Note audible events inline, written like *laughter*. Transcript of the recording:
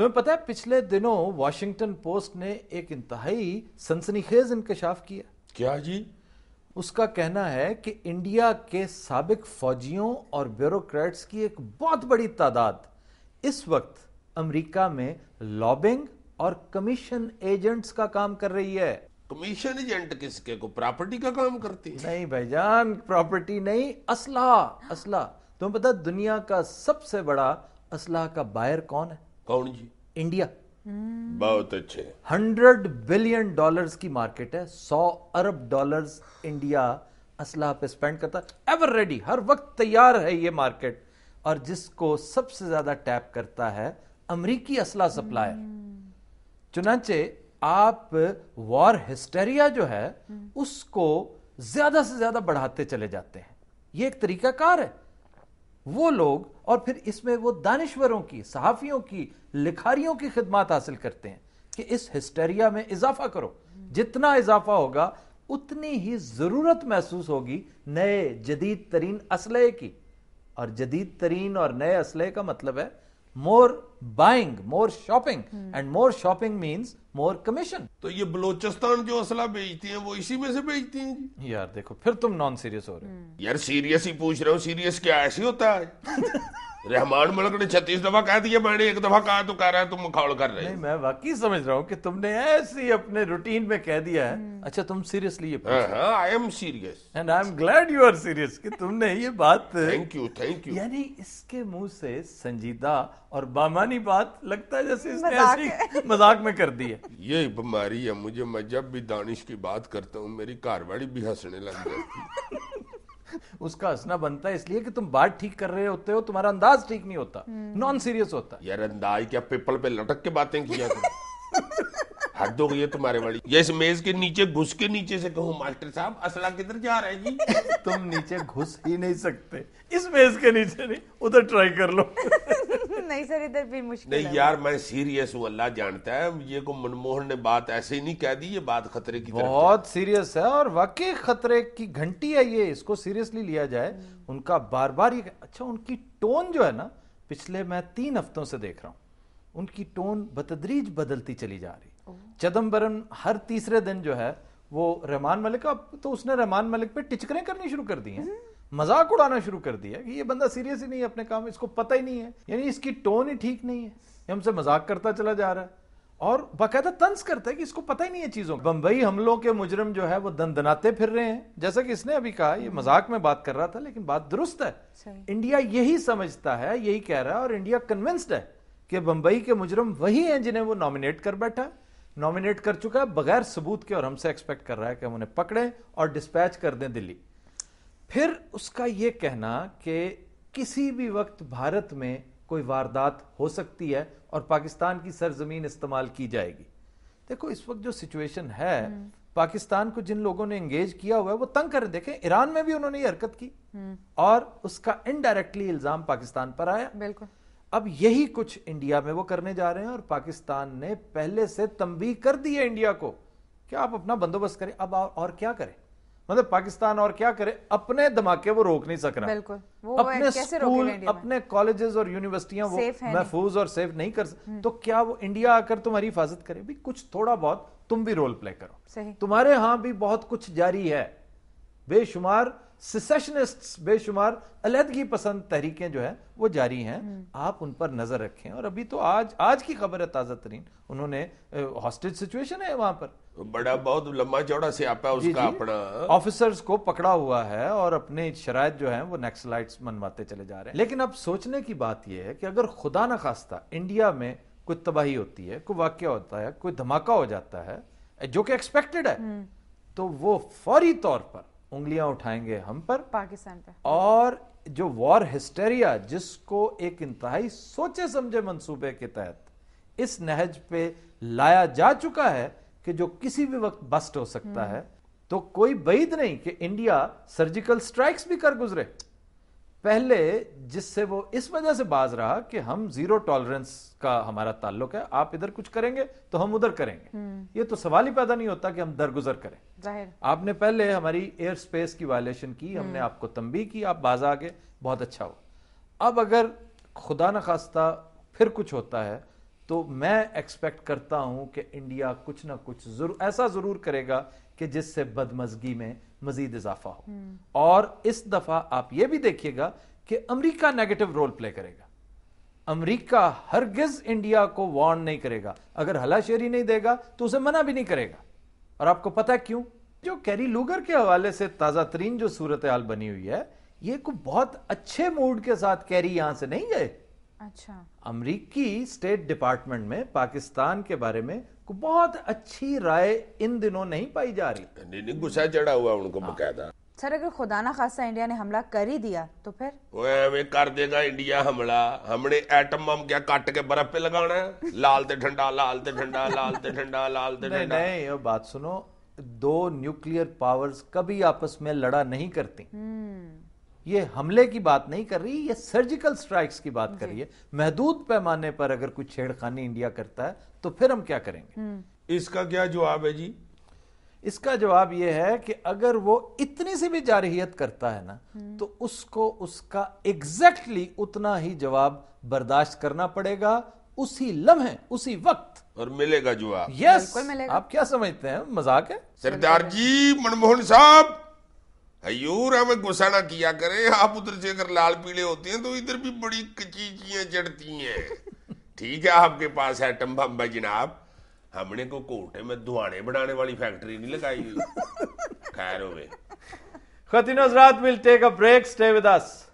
तुम्हें पता है पिछले दिनों वॉशिंगटन पोस्ट ने एक इंतहाई सनसनीखेज इंकशाफ किया क्या जी उसका कहना है कि इंडिया के सबक फौजियों और ब्यूरोक्रेट्स की एक बहुत बड़ी तादाद इस वक्त अमेरिका में लॉबिंग और कमीशन एजेंट्स का काम कर रही है कमीशन एजेंट किसके को प्रॉपर्टी का काम करती है नहीं भाईजान प्रॉपर्टी नहीं असला असला तुम्हें पता दुनिया का सबसे बड़ा असला का बायर कौन है कौन जी इंडिया बहुत अच्छे हंड्रेड बिलियन डॉलर्स की मार्केट है सौ अरब डॉलर्स इंडिया असला पे स्पेंड करता एवर रेडी हर वक्त तैयार है ये मार्केट और जिसको सबसे ज्यादा टैप करता है अमरीकी असला सप्लायर चुनाचे आप वॉर हिस्टेरिया जो है उसको ज्यादा से ज्यादा बढ़ाते चले जाते हैं ये एक तरीकाकार है वो लोग और फिर इसमें वो दानश्वरों की सहाफ़ियों की लिखारियों की खिदमत हासिल करते हैं कि इस हिस्टेरिया में इजाफा करो जितना इजाफा होगा उतनी ही ज़रूरत महसूस होगी नए जदीद तरीन असलहे की और जदीद तरीन और नए असलहे का मतलब है more buying more shopping and more shopping means more commission तो ये बलोचिस्तान जो असला बेचती है वो इसी में से बेचती है यार देखो फिर तुम नॉन सीरियस हो रहे हो यार सीरियस ही पूछ रहे हो सीरियस क्या ऐसे होता है *laughs* रहमान मलक ने छत्तीस दफा कह दिया मैंने एक दफा कहा तो कह रहा है तुम मुखावल कर रहे नहीं मैं वाकई समझ रहा हूँ कि तुमने ऐसे अपने रूटीन में कह दिया है हम्म। अच्छा तुम सीरियसली ये I am serious and I am glad you are serious कि तुमने ये बात थैंक यू थैंक यू यानी इसके मुंह से संजीदा और बामानी बात लगता है जैसे इसने ऐसी *laughs* मजाक में कर दी है ये बीमारी है मुझे मैं जब भी दानिश की बात करता हूँ मेरी कारवाड़ी भी हंसने लग जाती है *laughs* उसका हंसना बनता है इसलिए कि तुम बात ठीक कर रहे होते हो तुम्हारा अंदाज ठीक नहीं होता नॉन हम्म। सीरियस होता यार अंदाज क्या पेपर पे लटक के बातें किया हद हो गई है तुम्हारे वाली ये इस मेज के नीचे घुस के नीचे से कहूं मास्टर साहब असला किधर जा रहे जी *laughs* तुम नीचे घुस ही नहीं सकते इस मेज के नीचे नहीं उधर ट्राई कर लो नहीं सर इधर भी मुश्किल नहीं यार मैं सीरियस हूँ अल्लाह जानता है ये को मनमोहन ने बात ऐसे ही नहीं कह दी ये बात खतरे की बहुत सीरियस है और वाकई खतरे की घंटी है ये इसको सीरियसली लिया जाए हम्म। उनका बार बार ये अच्छा उनकी टोन जो है ना पिछले मैं तीन हफ्तों से देख रहा हूँ उनकी टोन बतदरीज बदलती चली जा रही चिदम्बरम हर तीसरे दिन जो है वो रहमान मलिक अब तो उसने रहमान मलिक पे टिचकरें करनी शुरू कर दी हैं हम्म। मजाक उड़ाना शुरू कर दिया कि ये बंदा सीरियस ही नहीं है अपने काम इसको पता ही नहीं है यानी इसकी टोन ही ठीक नहीं है ये हमसे मजाक करता चला जा रहा है और बाकायदा तंज करता है कि इसको पता ही नहीं है चीज़ों का बंबई हमलों के मुजरम जो है वो दंदनाते फिर रहे हैं जैसा कि इसने अभी कहा ये हम्म। मजाक में बात कर रहा था लेकिन बात दुरुस्त है इंडिया यही समझता है यही कह रहा है और इंडिया कन्विंस्ड है कि बंबई के मुजरम वही हैं जिन्हें वो नॉमिनेट कर बैठा नॉमिनेट कर चुका है बगैर सबूत के और हमसे एक्सपेक्ट कर रहा है कि हम उन्हें पकड़ें और डिस्पैच कर दें दिल्ली फिर उसका यह कहना कि किसी भी वक्त भारत में कोई वारदात हो सकती है और पाकिस्तान की सरजमीन इस्तेमाल की जाएगी देखो इस वक्त जो सिचुएशन है हम्म। पाकिस्तान को जिन लोगों ने एंगेज किया हुआ है वो तंग कर देखें ईरान में भी उन्होंने ये हरकत की हम्म। और उसका इनडायरेक्टली इल्जाम पाकिस्तान पर आया बिल्कुल अब यही कुछ इंडिया में वो करने जा रहे हैं और पाकिस्तान ने पहले से तंबी कर दी है इंडिया को क्या आप अपना बंदोबस्त करें अब और क्या करें मतलब पाकिस्तान और क्या करे अपने धमाके वो रोक नहीं सक रहा बिल्कुल वो अपने स्कूल अपने कॉलेजेस और यूनिवर्सिटियां वो महफूज और सेफ नहीं कर सकते हम्म। तो क्या वो इंडिया आकर तुम्हारी हिफाजत करे भी कुछ थोड़ा बहुत तुम भी रोल प्ले करो तुम्हारे यहां भी बहुत कुछ जारी है बेशुमार सिसेशनिस्ट्स बेशुमार अलहदगी पसंद तहरीकें जो है वो जारी हैं हम्म। आप उन पर नज़र रखें और अभी तो आज आज की खबर है ताज़ा तरीन उन्होंने हॉस्टेज सिचुएशन है वहां पर बड़ा बहुत लंबा चौड़ा सियापा उसका अपना ऑफिसर्स को पकड़ा हुआ है और अपने शराय जो है वो नेक्सलाइट्स मनवाते चले जा रहे हैं लेकिन अब सोचने की बात यह है कि अगर खुदा न खास्ता इंडिया में कोई तबाही होती है कोई वाक्य होता है कोई धमाका हो जाता है जो कि एक्सपेक्टेड है हम्म। तो वो फौरी तौर पर उंगलियां उठाएंगे हम पर पाकिस्तान पर और जो वॉर हिस्टेरिया जिसको एक इंतहाई सोचे समझे मंसूबे के तहत इस नहज पे लाया जा चुका है कि जो किसी भी वक्त बस्ट हो सकता हम्म। है तो कोई बैद नहीं कि इंडिया सर्जिकल स्ट्राइक्स भी कर गुजरे पहले जिससे वो इस वजह से बाज रहा कि हम जीरो टॉलरेंस का हमारा ताल्लुक है आप इधर कुछ करेंगे तो हम उधर करेंगे हम्म। ये तो सवाल ही पैदा नहीं होता कि हम दरगुजर करें आपने पहले हमारी एयर स्पेस की वायलेशन की हमने हम्म। आपको तंबी की आप बाज आ गए बहुत अच्छा हो अब अगर खुदा न खास्ता फिर कुछ होता है तो मैं एक्सपेक्ट करता हूं कि इंडिया कुछ ना कुछ जरूर ऐसा जरूर करेगा कि जिससे बदमजगी में मजीद इजाफा हो हम्म। और इस दफा आप यह भी देखिएगा कि अमरीका नेगेटिव रोल प्ले करेगा अमरीका हरगिज इंडिया को वार्न नहीं करेगा अगर हलाशेरी नहीं देगा तो उसे मना भी नहीं करेगा और आपको पता है क्यों जो कैरी लूगर के हवाले से ताज़ा तरीन जो सूरत हाल बनी हुई है ये को बहुत अच्छे मूड के साथ कैरी यहां से नहीं गए अच्छा अमरीकी स्टेट डिपार्टमेंट में पाकिस्तान के बारे में बहुत अच्छी राय इन दिनों नहीं पाई जा रही गुस्सा चढ़ा हुआ उनको हाँ। बकायदा सर अगर खुदा ना खासा इंडिया ने हमला कर ही दिया तो फिर वे कर देगा इंडिया हमला हमने एटम बम क्या काट के बर्फ पे लगाना है लाल ते ठंडा लाल ते ठंडा लाल ते ठंडा लाल ते ठंडा नहीं, नहीं बात सुनो दो न्यूक्लियर पावर्स कभी आपस में लड़ा नहीं करती हम्म। ये हमले की बात नहीं कर रही ये सर्जिकल स्ट्राइक्स की बात कर रही है महदूद पैमाने पर अगर कुछ छेड़खानी इंडिया करता है तो फिर हम क्या करेंगे हम्म। इसका क्या जवाब है जी इसका जवाब यह है कि अगर वो इतनी सी भी जारहियत करता है ना हम्म। तो उसको उसका एग्जैक्टली उतना ही जवाब बर्दाश्त करना पड़ेगा उसी लम्हे उसी वक्त और मिलेगा जवाब यस आप क्या समझते हैं मजाक है सरदार जी मनमोहन साहब हयूर हमें गुस्सा ना किया करे आप उधर से अगर लाल पीले होते हैं तो इधर भी बड़ी कचीचियां चढ़ती हैं *laughs* ठीक है आपके पास है बम भाई जनाब हमने को कोटे में धुआने बनाने वाली फैक्ट्री नहीं लगाई हुई *laughs* खैर हो गए खतिन हजरात will take a break stay with us